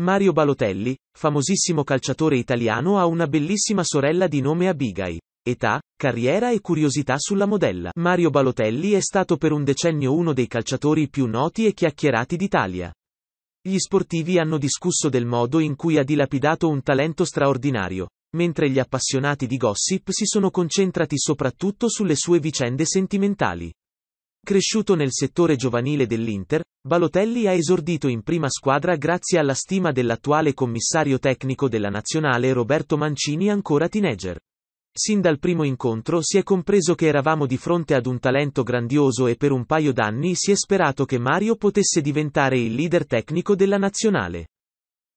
Mario Balotelli, famosissimo calciatore italiano ha una bellissima sorella di nome Abigai. Età, carriera e curiosità sulla modella. Mario Balotelli è stato per un decennio uno dei calciatori più noti e chiacchierati d'Italia. Gli sportivi hanno discusso del modo in cui ha dilapidato un talento straordinario, mentre gli appassionati di gossip si sono concentrati soprattutto sulle sue vicende sentimentali. Cresciuto nel settore giovanile dell'Inter, Balotelli ha esordito in prima squadra grazie alla stima dell'attuale commissario tecnico della nazionale Roberto Mancini ancora teenager. Sin dal primo incontro si è compreso che eravamo di fronte ad un talento grandioso e per un paio d'anni si è sperato che Mario potesse diventare il leader tecnico della nazionale.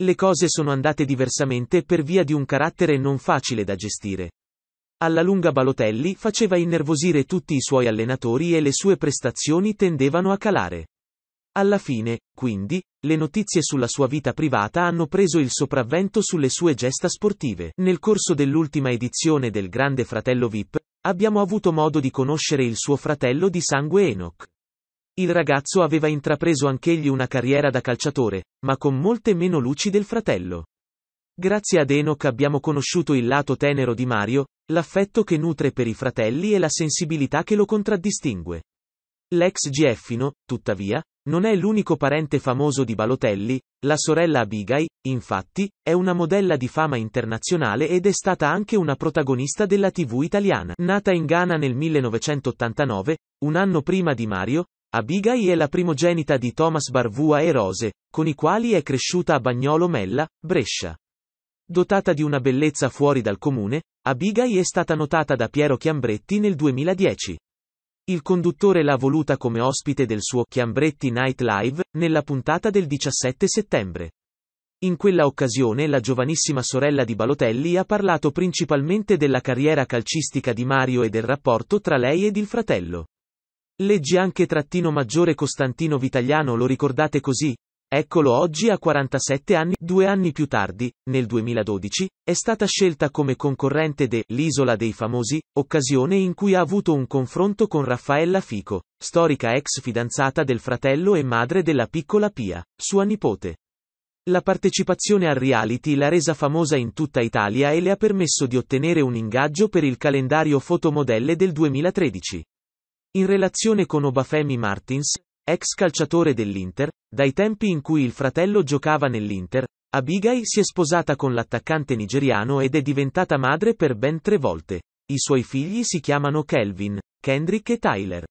Le cose sono andate diversamente per via di un carattere non facile da gestire. Alla lunga Balotelli faceva innervosire tutti i suoi allenatori e le sue prestazioni tendevano a calare. Alla fine, quindi, le notizie sulla sua vita privata hanno preso il sopravvento sulle sue gesta sportive. Nel corso dell'ultima edizione del Grande Fratello VIP, abbiamo avuto modo di conoscere il suo fratello di sangue Enoch. Il ragazzo aveva intrapreso anch'egli una carriera da calciatore, ma con molte meno luci del fratello. Grazie ad Enoch abbiamo conosciuto il lato tenero di Mario, l'affetto che nutre per i fratelli e la sensibilità che lo contraddistingue. L'ex Gieffino, tuttavia, non è l'unico parente famoso di Balotelli, la sorella Abigai, infatti, è una modella di fama internazionale ed è stata anche una protagonista della TV italiana. Nata in Ghana nel 1989, un anno prima di Mario, Abigai è la primogenita di Thomas Barvua e Rose, con i quali è cresciuta a Bagnolo Mella, Brescia. Dotata di una bellezza fuori dal comune, Abigai è stata notata da Piero Chiambretti nel 2010. Il conduttore l'ha voluta come ospite del suo Chiambretti Night Live, nella puntata del 17 settembre. In quella occasione la giovanissima sorella di Balotelli ha parlato principalmente della carriera calcistica di Mario e del rapporto tra lei ed il fratello. Leggi anche trattino maggiore Costantino Vitaliano, lo ricordate così, Eccolo oggi a 47 anni, due anni più tardi, nel 2012, è stata scelta come concorrente de L'Isola dei Famosi, occasione in cui ha avuto un confronto con Raffaella Fico, storica ex fidanzata del fratello e madre della piccola Pia, sua nipote. La partecipazione al reality l'ha resa famosa in tutta Italia e le ha permesso di ottenere un ingaggio per il calendario fotomodelle del 2013. In relazione con Obafemi Martins, Ex calciatore dell'Inter, dai tempi in cui il fratello giocava nell'Inter, Abigail si è sposata con l'attaccante nigeriano ed è diventata madre per ben tre volte. I suoi figli si chiamano Kelvin, Kendrick e Tyler.